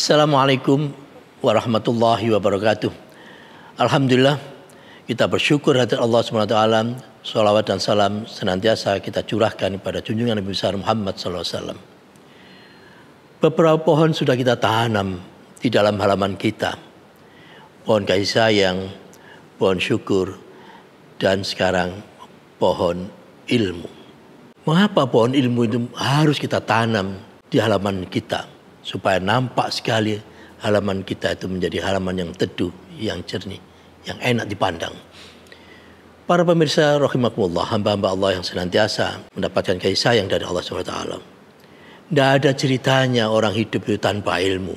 Assalamualaikum warahmatullahi wabarakatuh. Alhamdulillah kita bersyukur hati Allah SWT. Salawat dan salam senantiasa kita curahkan kepada junjungan Nabi besar Muhammad SAW. Beberapa pohon sudah kita tanam di dalam halaman kita. Pohon kasih sayang, pohon syukur, dan sekarang pohon ilmu. Mengapa pohon ilmu itu harus kita tanam di halaman kita? supaya nampak sekali halaman kita itu menjadi halaman yang teduh, yang jernih, yang enak dipandang. Para pemirsa rahimakumullah, hamba-hamba Allah yang senantiasa mendapatkan kasih sayang dari Allah SWT. Tidak ada ceritanya orang hidup itu tanpa ilmu.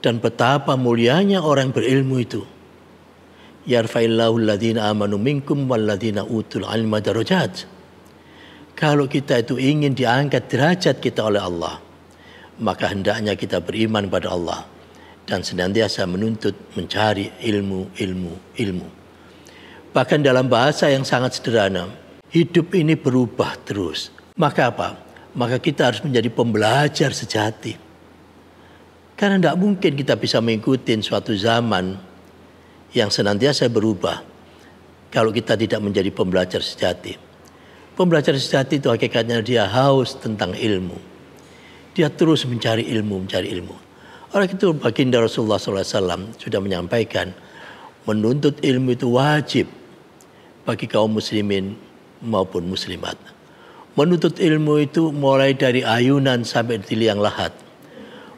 Dan betapa mulianya orang yang berilmu itu. alladhina amanu minkum walladhina utul ilma Kalau kita itu ingin diangkat derajat kita oleh Allah – maka hendaknya kita beriman pada Allah dan senantiasa menuntut mencari ilmu, ilmu, ilmu. Bahkan dalam bahasa yang sangat sederhana, hidup ini berubah terus. Maka apa? Maka kita harus menjadi pembelajar sejati. Karena tidak mungkin kita bisa mengikuti suatu zaman yang senantiasa berubah kalau kita tidak menjadi pembelajar sejati. Pembelajar sejati itu hakikatnya dia haus tentang ilmu dia terus mencari ilmu, mencari ilmu. Oleh itu baginda Rasulullah SAW sudah menyampaikan menuntut ilmu itu wajib bagi kaum muslimin maupun muslimat. Menuntut ilmu itu mulai dari ayunan sampai di liang lahat.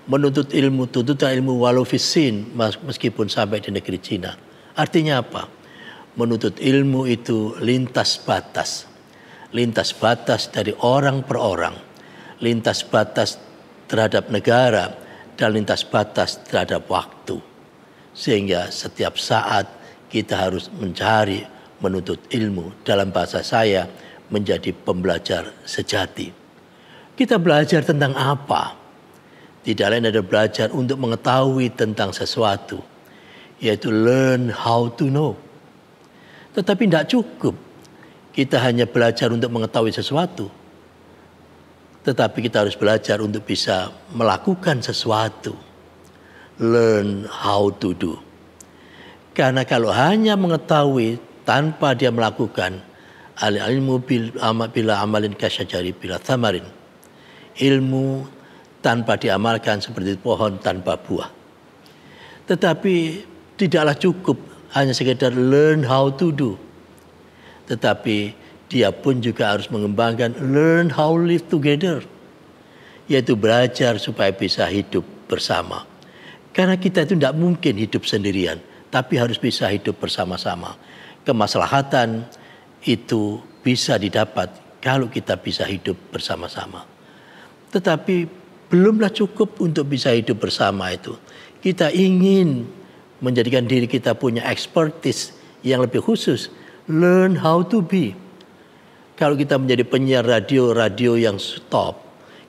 Menuntut ilmu, tuntutan ilmu walau fisin meskipun sampai di negeri Cina. Artinya apa? Menuntut ilmu itu lintas batas. Lintas batas dari orang per orang lintas batas terhadap negara dan lintas batas terhadap waktu. Sehingga setiap saat kita harus mencari menuntut ilmu dalam bahasa saya menjadi pembelajar sejati. Kita belajar tentang apa? Tidak lain ada belajar untuk mengetahui tentang sesuatu, yaitu learn how to know. Tetapi tidak cukup kita hanya belajar untuk mengetahui sesuatu, tetapi kita harus belajar untuk bisa melakukan sesuatu. Learn how to do. Karena kalau hanya mengetahui tanpa dia melakukan, al ilmu bila amalin kasyajari bila tamarin. Ilmu tanpa diamalkan seperti pohon tanpa buah. Tetapi tidaklah cukup hanya sekedar learn how to do. Tetapi dia pun juga harus mengembangkan learn how live together yaitu belajar supaya bisa hidup bersama karena kita itu tidak mungkin hidup sendirian tapi harus bisa hidup bersama-sama kemaslahatan itu bisa didapat kalau kita bisa hidup bersama-sama tetapi belumlah cukup untuk bisa hidup bersama itu kita ingin menjadikan diri kita punya expertise yang lebih khusus learn how to be kalau kita menjadi penyiar radio-radio yang top,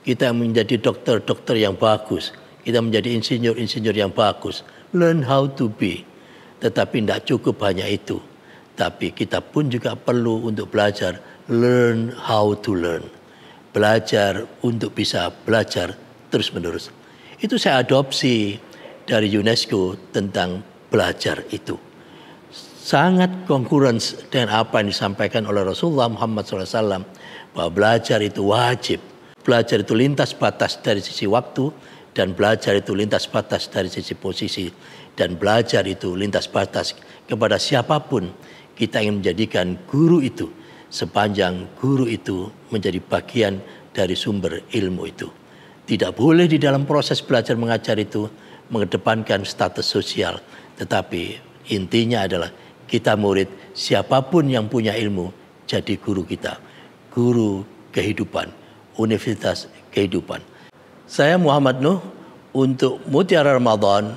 kita menjadi dokter-dokter yang bagus, kita menjadi insinyur-insinyur yang bagus. Learn how to be. Tetapi tidak cukup hanya itu. Tapi kita pun juga perlu untuk belajar learn how to learn. Belajar untuk bisa belajar terus-menerus. Itu saya adopsi dari UNESCO tentang belajar itu sangat concurrence dengan apa yang disampaikan oleh Rasulullah Muhammad SAW bahwa belajar itu wajib, belajar itu lintas batas dari sisi waktu dan belajar itu lintas batas dari sisi posisi dan belajar itu lintas batas kepada siapapun kita ingin menjadikan guru itu sepanjang guru itu menjadi bagian dari sumber ilmu itu. Tidak boleh di dalam proses belajar mengajar itu mengedepankan status sosial, tetapi intinya adalah kita murid, siapapun yang punya ilmu jadi guru kita. Guru kehidupan, universitas kehidupan. Saya Muhammad Nuh untuk Mutiara Ramadan,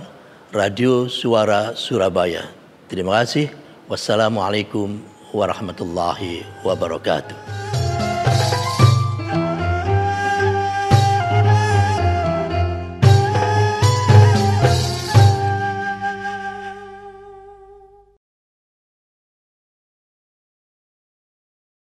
Radio Suara Surabaya. Terima kasih. Wassalamualaikum warahmatullahi wabarakatuh.